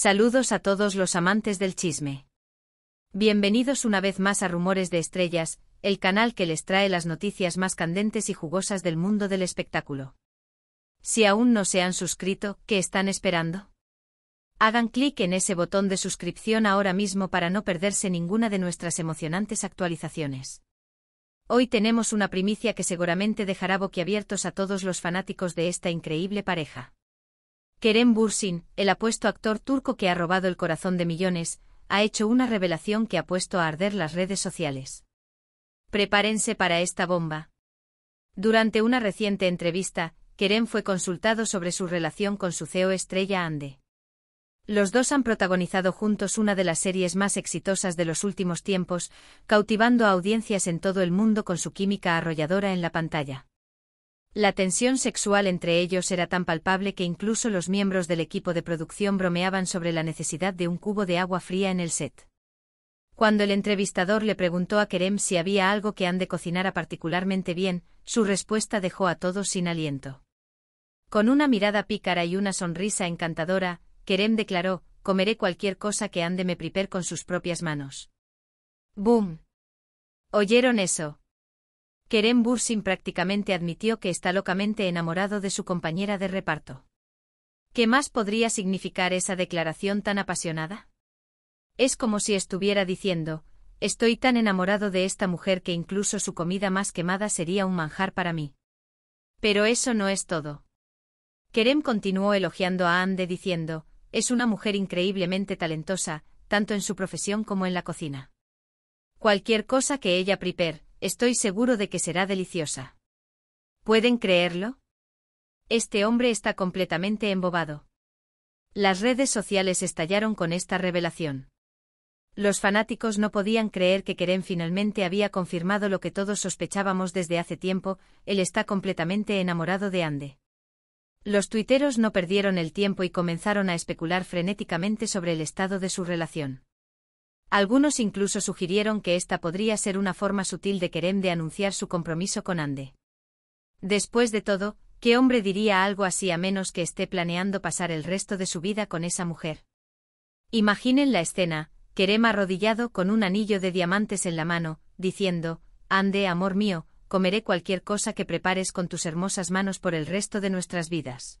Saludos a todos los amantes del chisme. Bienvenidos una vez más a Rumores de Estrellas, el canal que les trae las noticias más candentes y jugosas del mundo del espectáculo. Si aún no se han suscrito, ¿qué están esperando? Hagan clic en ese botón de suscripción ahora mismo para no perderse ninguna de nuestras emocionantes actualizaciones. Hoy tenemos una primicia que seguramente dejará boquiabiertos a todos los fanáticos de esta increíble pareja. Kerem Bursin, el apuesto actor turco que ha robado el corazón de millones, ha hecho una revelación que ha puesto a arder las redes sociales. Prepárense para esta bomba. Durante una reciente entrevista, Kerem fue consultado sobre su relación con su CEO estrella Ande. Los dos han protagonizado juntos una de las series más exitosas de los últimos tiempos, cautivando a audiencias en todo el mundo con su química arrolladora en la pantalla. La tensión sexual entre ellos era tan palpable que incluso los miembros del equipo de producción bromeaban sobre la necesidad de un cubo de agua fría en el set. Cuando el entrevistador le preguntó a Kerem si había algo que Ande cocinara particularmente bien, su respuesta dejó a todos sin aliento. Con una mirada pícara y una sonrisa encantadora, Kerem declaró, comeré cualquier cosa que Ande me priper con sus propias manos. ¡Bum! ¿Oyeron eso? Kerem Bursin prácticamente admitió que está locamente enamorado de su compañera de reparto. ¿Qué más podría significar esa declaración tan apasionada? Es como si estuviera diciendo, estoy tan enamorado de esta mujer que incluso su comida más quemada sería un manjar para mí. Pero eso no es todo. Kerem continuó elogiando a Ande diciendo, es una mujer increíblemente talentosa, tanto en su profesión como en la cocina. Cualquier cosa que ella prepare, Estoy seguro de que será deliciosa. ¿Pueden creerlo? Este hombre está completamente embobado. Las redes sociales estallaron con esta revelación. Los fanáticos no podían creer que Keren finalmente había confirmado lo que todos sospechábamos desde hace tiempo, él está completamente enamorado de Ande. Los tuiteros no perdieron el tiempo y comenzaron a especular frenéticamente sobre el estado de su relación. Algunos incluso sugirieron que esta podría ser una forma sutil de Kerem de anunciar su compromiso con Ande. Después de todo, ¿qué hombre diría algo así a menos que esté planeando pasar el resto de su vida con esa mujer? Imaginen la escena, Kerem arrodillado con un anillo de diamantes en la mano, diciendo, Ande, amor mío, comeré cualquier cosa que prepares con tus hermosas manos por el resto de nuestras vidas.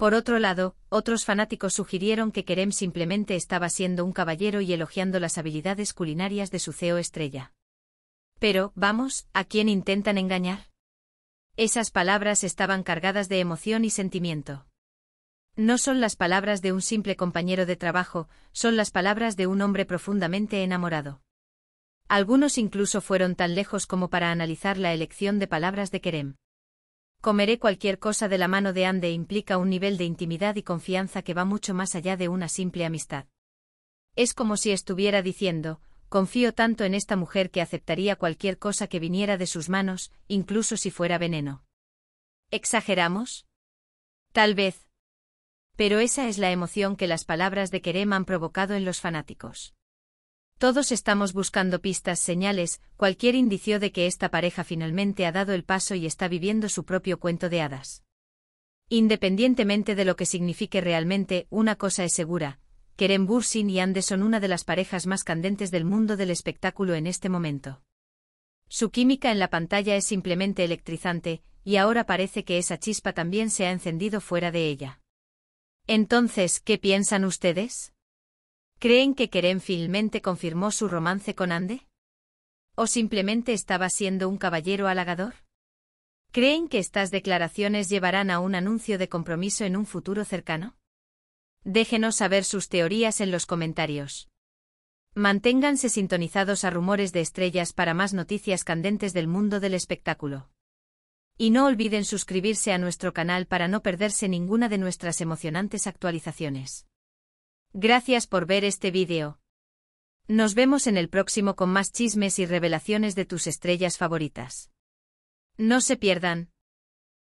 Por otro lado, otros fanáticos sugirieron que Kerem simplemente estaba siendo un caballero y elogiando las habilidades culinarias de su CEO estrella. Pero, vamos, ¿a quién intentan engañar? Esas palabras estaban cargadas de emoción y sentimiento. No son las palabras de un simple compañero de trabajo, son las palabras de un hombre profundamente enamorado. Algunos incluso fueron tan lejos como para analizar la elección de palabras de Kerem. Comeré cualquier cosa de la mano de Ande e implica un nivel de intimidad y confianza que va mucho más allá de una simple amistad. Es como si estuviera diciendo, confío tanto en esta mujer que aceptaría cualquier cosa que viniera de sus manos, incluso si fuera veneno. ¿Exageramos? Tal vez. Pero esa es la emoción que las palabras de Kerem han provocado en los fanáticos. Todos estamos buscando pistas, señales, cualquier indicio de que esta pareja finalmente ha dado el paso y está viviendo su propio cuento de hadas. Independientemente de lo que signifique realmente, una cosa es segura, Keren Bursin y Andes son una de las parejas más candentes del mundo del espectáculo en este momento. Su química en la pantalla es simplemente electrizante, y ahora parece que esa chispa también se ha encendido fuera de ella. Entonces, ¿qué piensan ustedes? ¿Creen que Kerem fielmente confirmó su romance con Ande? ¿O simplemente estaba siendo un caballero halagador? ¿Creen que estas declaraciones llevarán a un anuncio de compromiso en un futuro cercano? Déjenos saber sus teorías en los comentarios. Manténganse sintonizados a Rumores de Estrellas para más noticias candentes del mundo del espectáculo. Y no olviden suscribirse a nuestro canal para no perderse ninguna de nuestras emocionantes actualizaciones. Gracias por ver este vídeo. Nos vemos en el próximo con más chismes y revelaciones de tus estrellas favoritas. No se pierdan.